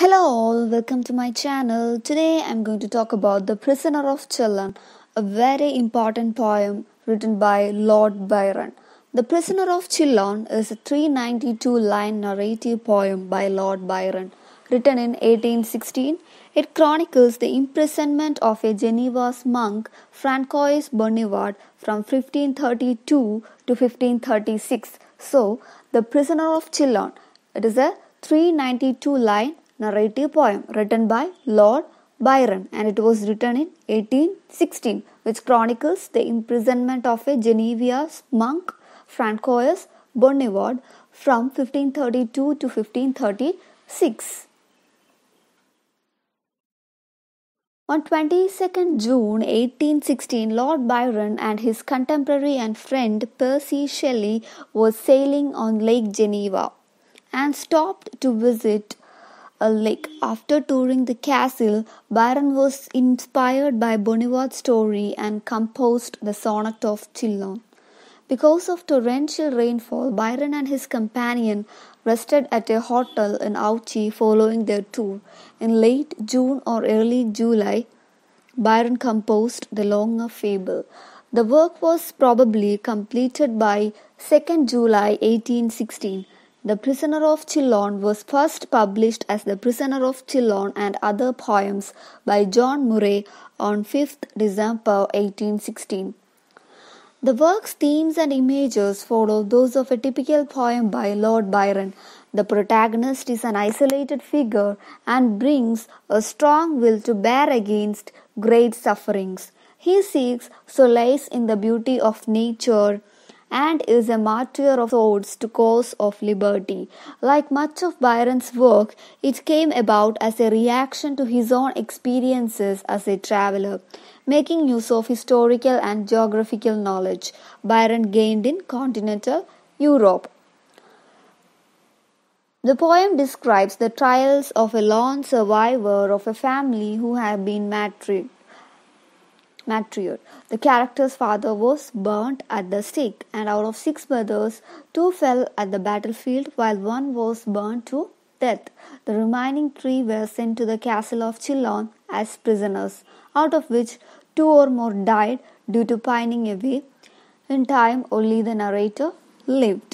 Hello all, welcome to my channel. Today I'm going to talk about The Prisoner of Chillon, a very important poem written by Lord Byron. The Prisoner of Chillon is a 392-line narrative poem by Lord Byron. Written in 1816, it chronicles the imprisonment of a Genevese monk, Francois Bonnivard, from 1532 to 1536. So, The Prisoner of Chillon, it is a 392 line narrative poem written by Lord Byron and it was written in 1816, which chronicles the imprisonment of a Genevese monk, Francois Bonnivard, from 1532 to 1536. On 22nd June 1816, Lord Byron and his contemporary and friend Percy Shelley were sailing on Lake Geneva and stopped to visit a lake. After touring the castle, Byron was inspired by Bonivard's story and composed the Sonnet of Chillon. Because of torrential rainfall, Byron and his companion rested at a hotel in Ouchy following their tour. In late June or early July, Byron composed the longer fable. The work was probably completed by 2nd July 1816. The Prisoner of Chillon was first published as The Prisoner of Chillon and Other Poems by John Murray on 5th December 1816. The work's themes and images follow those of a typical poem by Lord Byron. The protagonist is an isolated figure and brings a strong will to bear against great sufferings. He seeks solace in the beauty of nature and is a martyr of sorts to cause of liberty. Like much of Byron's work, it came about as a reaction to his own experiences as a traveler. Making use of historical and geographical knowledge Byron gained in continental Europe. The poem describes the trials of a lone survivor of a family who had been martyred martyred. The character's father was burnt at the stake, and out of six brothers, two fell at the battlefield while one was burnt to death. The remaining three were sent to the castle of Chillon as prisoners, out of which two or more died due to pining away. In time, only the narrator lived.